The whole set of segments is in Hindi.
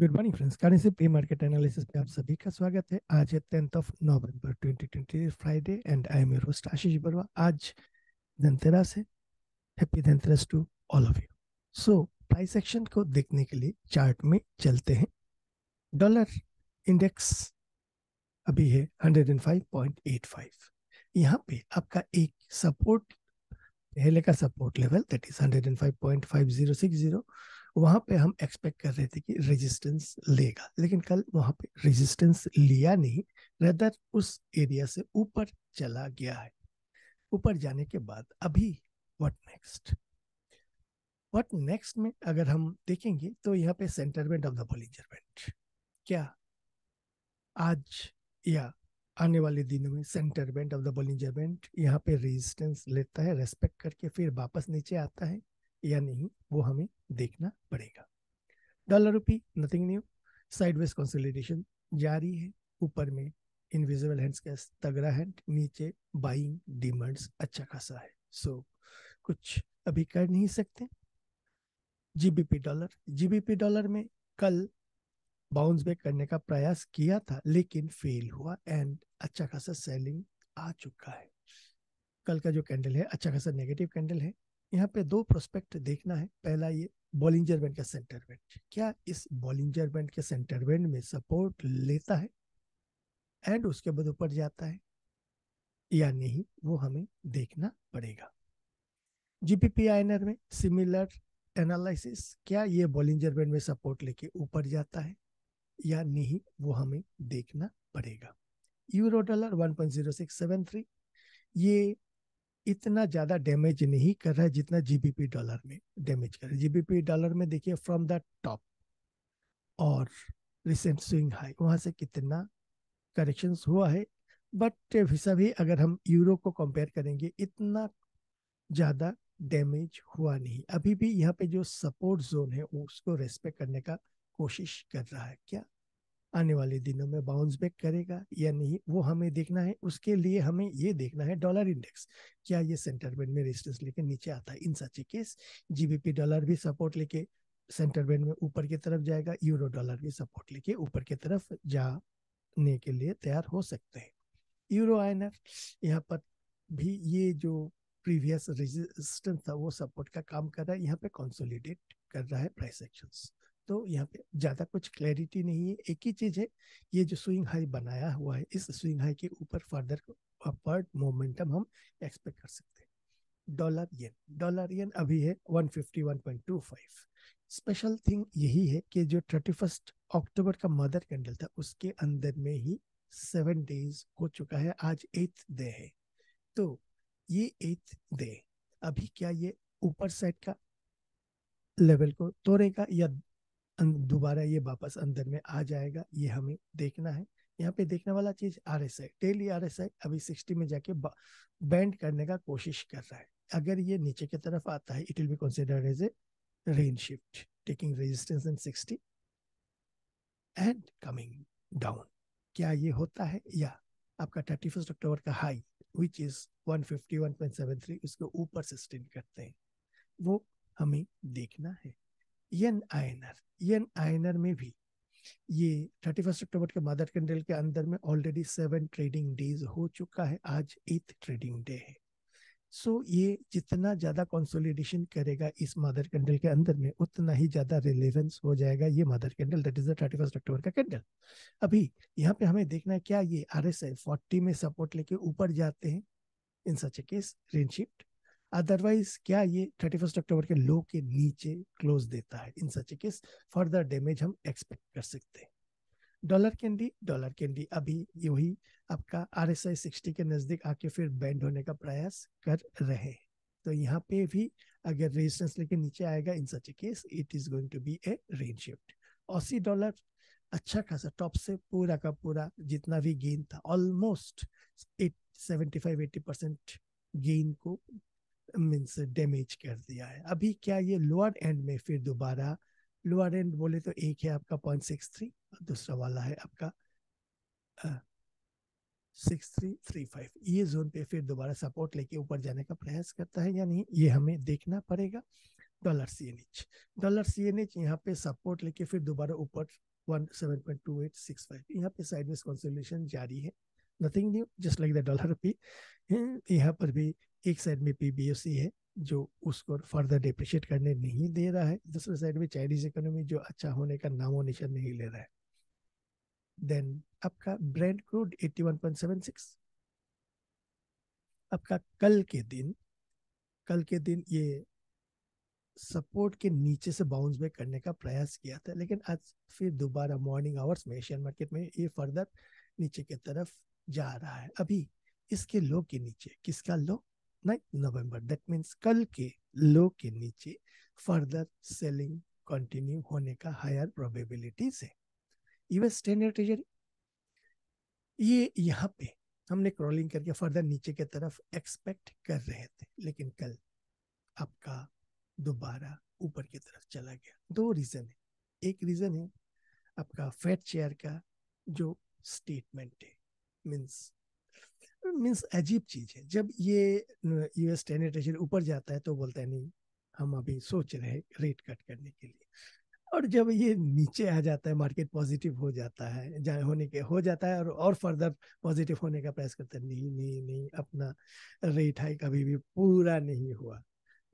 गुड मॉर्निंग फ्रेंड्स करेंसी पे मार्केट एनालिसिस में आप सभी का स्वागत है आज है tenth of November 2020 Friday and I am your host Ashish Barwa आज धनतेरस है happy Dhanteras to all of you so price action को देखने के लिए चार्ट में चलते हैं डॉलर इंडेक्स अभी है 105.85 यहां पे आपका एक सपोर्ट पहले का सपोर्ट लेवल दैट इज 105.5060 वहां पे हम एक्सपेक्ट कर रहे थे कि रेजिस्टेंस लेगा लेकिन कल वहां पे रेजिस्टेंस लिया नहीं रेदर उस एरिया से ऊपर चला गया है ऊपर जाने के बाद अभी व्हाट नेक्स्ट व्हाट नेक्स्ट में अगर हम देखेंगे तो यहाँ पे सेंटरमेंट ऑफ द बॉलिंजर बेंच क्या आज या आने वाले दिनों में centre band of the Bollinger band यहाँ पे रेजिस्टेंस लेता है रेस्पेक्ट करके फिर वापस नीचे आता है या नहीं वो हमें देखना पड़ेगा dollar rupee nothing new sideways consolidation जारी है ऊपर में इनविजिबल हैंड्स का तगड़ा हैंड नीचे बाइंग डिमांड्स अच्छा खासा है सो so, कुछ अभी कर नहीं सकते जीबीपी डॉलर जीबीपी डॉलर में कल बाउंस बैक करने का प्रयास किया था लेकिन फेल हुआ एंड अच्छा खासा सेलिंग आ चुका है कल का जो कैंडल है अच्छा खासा नेगेटिव कैंडल है यहाँ पे दो प्रोस्पेक्ट देखना है पहला ये बॉलिंजर बैंड का सेंटर बैंड क्या इस बॉलिंजर बैंड के सेंटर बैंड में सपोर्ट लेता है एंड उसके बाद ऊपर जाता है या नहीं वो हमें देखना पड़ेगा जीपीपी आइनर में सिमिलर एनालिसिस क्या ये बॉलिंजर बैंड में सपोर्ट लेके ऊपर जाता है या नहीं वो हमें देखना पड़ेगा यूरो डॉलर 1.0673 ये इतना ज्यादा डैमेज नहीं कर रहा है जितना जीबीपी डॉलर में डैमेज कर रहा है जीबीपी डॉलर में देखिए फ्रॉम द टॉप और रिसेंट स्विंग हाई वहां से कितना करेक्शन हुआ है बट विसा भी अगर हम यूरो को कंपेयर करेंगे इतना ज़्यादा डैमेज हुआ नहीं अभी भी यहाँ पे जो सपोर्ट जोन है उसको रेस्पेक्ट करने का कोशिश कर रहा है क्या आने वाले दिनों में बाउंस बैक करेगा या नहीं वो हमें देखना है उसके लिए हमें ये देखना है डॉलर इंडेक्स क्या ये सेंटर बैंड में रेजिस्टेंस लेके नीचे आता है in such case GBP dollar भी सपोर्ट लेके सेंटर बैंड में ऊपर की तरफ जाएगा यूरो डॉलर भी सपोर्ट लेके ऊपर की तरफ जाने के लिए तैयार हो सकते हैं यूरो आयनर यहाँ पर भी ये जो प्रीवियस रेजिस्टेंस था वो सपोर्ट का काम कर रहा है यहाँ पे कंसोलिडेट कर रहा है प्राइस एक्शंस तो यहाँ पे ज़्यादा कुछ क्लैरिटी नहीं है एक ही चीज़ है ये जो स्विंग हाई बनाया हुआ है इस स्विंग हाई के ऊपर फर्दर अपर्ड मोमेंटम हम एक्सपेक्ट कर सकते हैं डॉलर येन डॉलर येन अभी है 151.25 स्पेशल थिंग यही है कि जो थर्टी अक्टूबर का मदर कैंडल था उसके अंदर में ही सेवन डेज हो चुका है आज एथ डे है तो ये एथ डे अभी क्या ये ऊपर साइड का लेवल को तोड़ेगा या अं, दोबारा ये वापस अंदर में आ जाएगा ये हमें देखना है यहाँ पे देखने वाला चीज R S I daily R S I अभी सिक्सटी में जाके बैंड करने का कोशिश कर रहा है अगर ये नीचे की तरफ आता है it will be considered as a range shift taking resistance in sixty and coming down क्या ये होता है या आपका थर्टी फर्स्ट अक्टूबर का high which is one fifty one point seven three उसके ऊपर सस्टेन करते हैं वो हमें देखना है एन आयनर एन आयनर में भी ये थर्टी फर्स्ट अक्टूबर के मदर कैंडल के अंदर में ऑलरेडी सेवन ट्रेडिंग डेज हो चुका है आज एथ ट्रेडिंग डे है सो so, ये जितना ज़्यादा कंसोलिडेशन करेगा इस मदर कैंडल के अंदर में उतना ही ज़्यादा रिलेवेंस हो जाएगा ये mother candle that is the thirty first October का कैंडल अभी यहाँ पे हमें देखना है क्या ये आर एस आई फोर्टी में सपोर्ट लेके ऊपर जाते हैं इन सच ए केस रेनशिफ्ट अदरवाइज क्या ये थर्टी फर्स्ट अक्टूबर के लो के नीचे क्लोज देता है in such case further damage हम एक्सपेक्ट कर सकते हैं डॉलर कैंडी डॉलर कैंडी अभी यही आपका आर एस आई सिक्सटी के नज़दीक आके फिर बैंड होने का प्रयास कर रहे हैं तो यहाँ पे भी अगर रेजिस्टेंस लेके नीचे आएगा in such case it is going to be a range shift Aussie dollar अच्छा खासा टॉप से पूरा का पूरा जितना भी गेन था almost eight seventy five eighty percent gain को मीन्स डैमेज कर दिया है अभी क्या ये लोअर एंड में फिर दोबारा लोअर एंड बोले तो एक है आपका पॉइंट सिक्स थ्री और दूसरा वाला है आपका सिक्स थ्री थ्री फाइव ये जोन पे फिर दोबारा सपोर्ट लेके ऊपर जाने का प्रयास करता है या नहीं ये हमें देखना पड़ेगा dollar C N H dollar C N H यहाँ पे सपोर्ट लेके फिर दोबारा ऊपर one seven point two eight six five यहाँ पे साइडवेज कंसोलिडेशन जारी है nothing new just like the dollar भी यहाँ पर भी एक साइड में पीबीएसई e है जो उसको फर्दर डिप्रिशिएट करने नहीं दे रहा है दूसरे साइड में चाइनीज इकोनॉमी जो अच्छा होने का नामो निशान नहीं ले रहा है देन आपका ब्रांड क्रूड 81.76 आपका कल के दिन कल के दिन ये सपोर्ट के नीचे से बाउंस बैक करने का प्रयास किया था लेकिन आज फिर दोबारा मॉर्निंग आवर्स में एशियन मार्केट में ये फर्दर नीचे की तरफ जा रहा है अभी इसके लो के नीचे किसका लो 9 नवंबर दैट मीन्स कल के लो के नीचे फर्दर सेलिंग कंटिन्यू होने का हायर प्रोबेबिलिटीज है यूएस स्टैंडर्ड ट्रेजरी ये यहाँ पे हमने क्रॉलिंग करके फर्दर नीचे की तरफ एक्सपेक्ट कर रहे थे लेकिन कल आपका दोबारा ऊपर की तरफ चला गया दो रीजन है एक रीजन है आपका फेड चेयर का जो स्टेटमेंट है मीन्स मीन्स अजीब चीज है जब ये यूएस टेन टेशन ऊपर जाता है तो बोलता है नहीं हम अभी सोच रहे हैं रेट कट करने के लिए और जब ये नीचे आ जाता है मार्केट पॉजिटिव हो जाता है जा, होने के हो जाता है और और फर्दर पॉजिटिव होने का प्रयास करता है नहीं नहीं नहीं अपना रेट हाइक अभी भी पूरा नहीं हुआ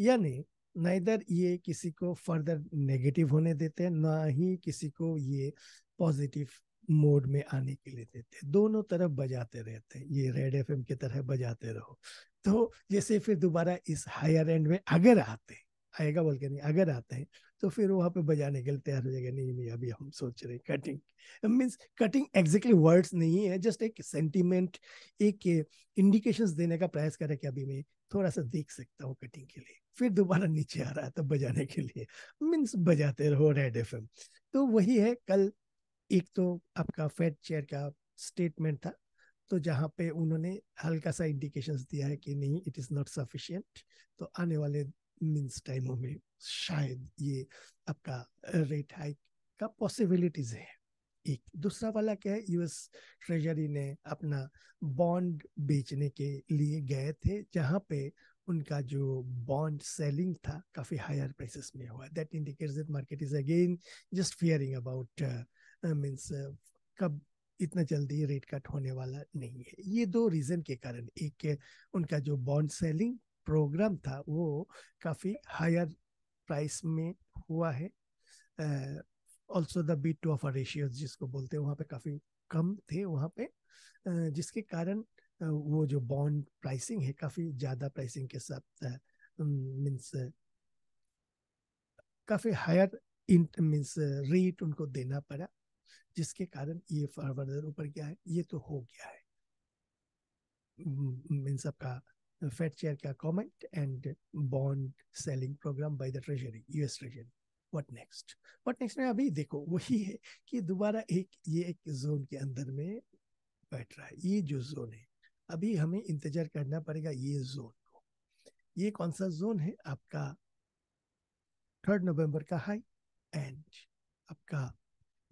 यानी नाइदर ये किसी को फर्दर नेगेटिव होने देते हैं ना ही किसी को ये पॉजिटिव मोड में आने के लिए देते हैं दोनों तरफ बजाते रहते हैं ये रेड एफ की तरह बजाते रहो तो जैसे फिर दोबारा इस हायर एंड में अगर आते आएगा बोल के नहीं अगर आते हैं तो फिर वहाँ पे बजाने के लिए तैयार हो जाएगा नहीं नहीं अभी हम सोच रहे हैं cutting means cutting exactly words नहीं है जस्ट एक सेंटिमेंट एक इंडिकेशन देने का प्रयास करें कि अभी मैं थोड़ा सा देख सकता हूँ कटिंग के लिए फिर दोबारा नीचे आ रहा है तो बजाने के लिए मीन्स बजाते रहो रेड एफ तो वही है कल एक तो आपका फेड चेयर का स्टेटमेंट था तो जहाँ पे उन्होंने हल्का सा इंडिकेशन दिया है कि नहीं इट इज नॉट सफिशियंट तो आने वाले मीन्स टाइमों में शायद ये आपका रेट हाइक का पॉसिबिलिटीज है एक दूसरा वाला क्या है यूएस ट्रेजरी ने अपना बॉन्ड बेचने के लिए गए थे जहाँ पे उनका जो बॉन्ड सेलिंग था काफी हायर प्राइसेस में हुआ that indicates that market is again just fearing about means कब इतना जल्दी रेट कट होने वाला नहीं है ये दो रीजन के कारण एक उनका जो बॉन्ड सेलिंग प्रोग्राम था वो काफी हायर प्राइस में हुआ है ऑल्सो द बीट टू ऑफ रेशियो जिसको बोलते हैं वहाँ पे काफी कम थे वहाँ पे जिसके कारण वो जो बॉन्ड प्राइसिंग है काफी ज्यादा प्राइसिंग के साथ मीन्स काफी हायर मीन्स रेट उनको देना पड़ा जिसके कारण ये फर्दर ऊपर गया है ये तो हो गया है इन सब का फेड चेयर का comment and bond selling program by the treasury US treasury what next what next में अभी देखो वही है कि दोबारा एक ये एक जोन के अंदर में बैठ रहा है ये जो जोन है अभी हमें इंतजार करना पड़ेगा ये जोन को ये कौन सा जोन है आपका थर्ड नवंबर का हाई एंड आपका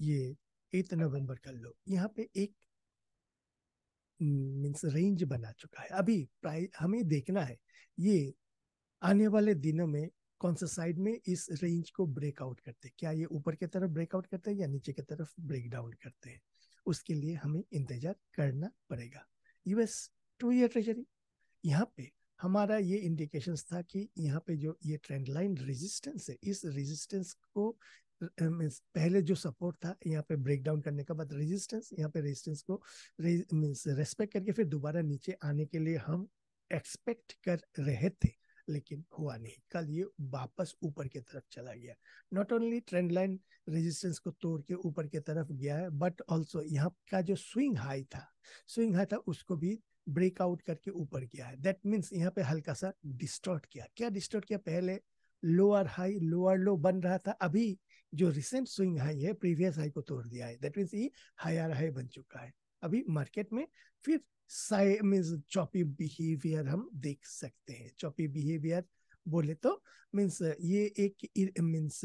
ये एट नवंबर कर लो यहाँ पे एक हम्म, मीन्स रेंज बना चुका है अभी प्राइ हमें देखना है ये आने वाले दिनों में कौन सा साइड में इस रेंज को ब्रेकआउट करते हैं क्या ये ऊपर की तरफ ब्रेकआउट करते हैं या नीचे की तरफ ब्रेक डाउन करते हैं उसके लिए हमें इंतजार करना पड़ेगा यूएस टू ईयर ट्रेजरी यहाँ पे हमारा ये इंडिकेशंस था कि यहाँ पे जो ये ट्रेंड लाइन रेजिस्टेंस है इस रेजिस्टेंस को मीन्स पहले जो सपोर्ट था यहाँ पे ब्रेक डाउन करने का बाद रेजिस्टेंस यहाँ पे रेजिस्टेंस को मीन्स रेस्पेक्ट करके फिर दोबारा नीचे आने के लिए हम एक्सपेक्ट कर रहे थे लेकिन हुआ नहीं कल ये वापस ऊपर की तरफ चला गया not only trend line resistance को तोड़ के ऊपर की तरफ गया है बट ऑल्सो यहाँ का जो स्विंग हाई था स्विंग हाई था उसको भी ब्रेकआउट करके ऊपर गया है दैट मीन्स यहाँ पे हल्का सा डिस्टॉर्ट किया क्या डिस्टॉर्ट किया पहले लोअर हाई लोअर लो बन रहा था अभी जो रिसेंट स्विंग हाई है प्रीवियस हाई को तोड़ दिया है दैट मीन्स ये हायर हाई बन चुका है अभी मार्केट में फिर चॉपी बिहेवियर हम देख सकते हैं चॉपी बिहेवियर बोले तो मीन्स ये एक means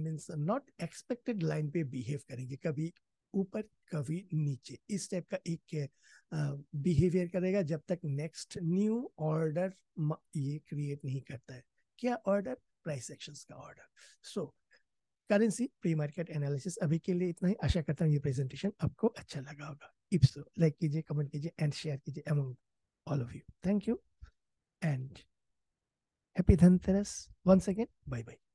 means not expected line पे बिहेव करेंगे कभी ऊपर कभी नीचे इस टाइप का एक बिहेवियर करेगा जब तक नेक्स्ट न्यू ऑर्डर ये क्रिएट नहीं करता है क्या ऑर्डर प्राइस एक्शंस का order so so, currency pre market analysis अभी के लिए इतना ही आशा करता हूँ ये प्रेजेंटेशन आपको अच्छा लगा होगा इफ सो लाइक कीजिए कमेंट कीजिए एंड शेयर कीजिए among all of you thank you and happy Dhanteras once again bye bye